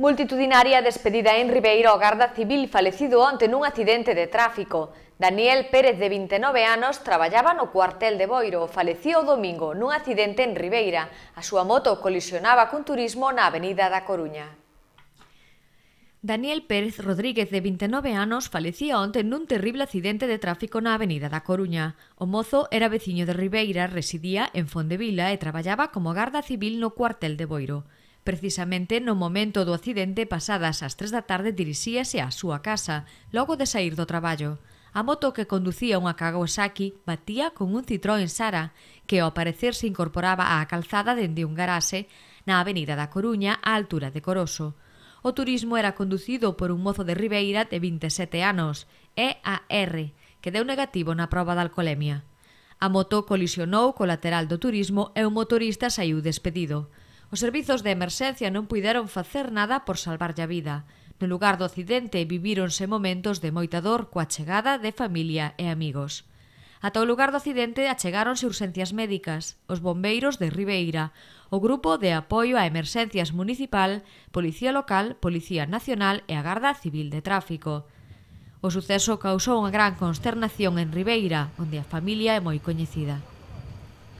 Multitudinaria despedida en Ribeira Garda Civil falecido onte nun accidente de tráfico. Daniel Pérez, de 29 anos, traballaba no cuartel de Boiro. falecido o domingo nun accidente en Ribeira. A súa moto colisionaba cun turismo na avenida da Coruña. Daniel Pérez Rodríguez, de 29 anos, falecía onte nun terrible accidente de tráfico na avenida da Coruña. O mozo era veciño de Ribeira, residía en Fondevila e traballaba como garda civil no cuartel de Boiro. Precisamente no momento do accidente pasadas as 3 da tarde dirixíase á súa casa, logo de sair do traballo. A moto que conducía unha Kawasaki batía con un Citroën Sara, que ao parecer se incorporaba á calzada dende un garaxe na avenida da Coruña á altura de Coroso. O turismo era conducido por un mozo de Ribeira de 27 anos, EAR, que deu negativo na proba da alcolemia. A moto colisionou co lateral do turismo e o motorista saiu despedido. Os servizos de emerxencia non puideron facer nada por salvarlle a vida. No lugar do accidente vivíronse momentos de moita dor coa chegada de familia e amigos. Ata o lugar do accidente achegáronse urxencias médicas, os bombeiros de Ribeira, o grupo de apoio a emerxencias municipal, Policía Local, Policía Nacional e a Garda Civil de Tráfico. O suceso causou unha gran consternación en Ribeira, onde a familia é moi coñecida.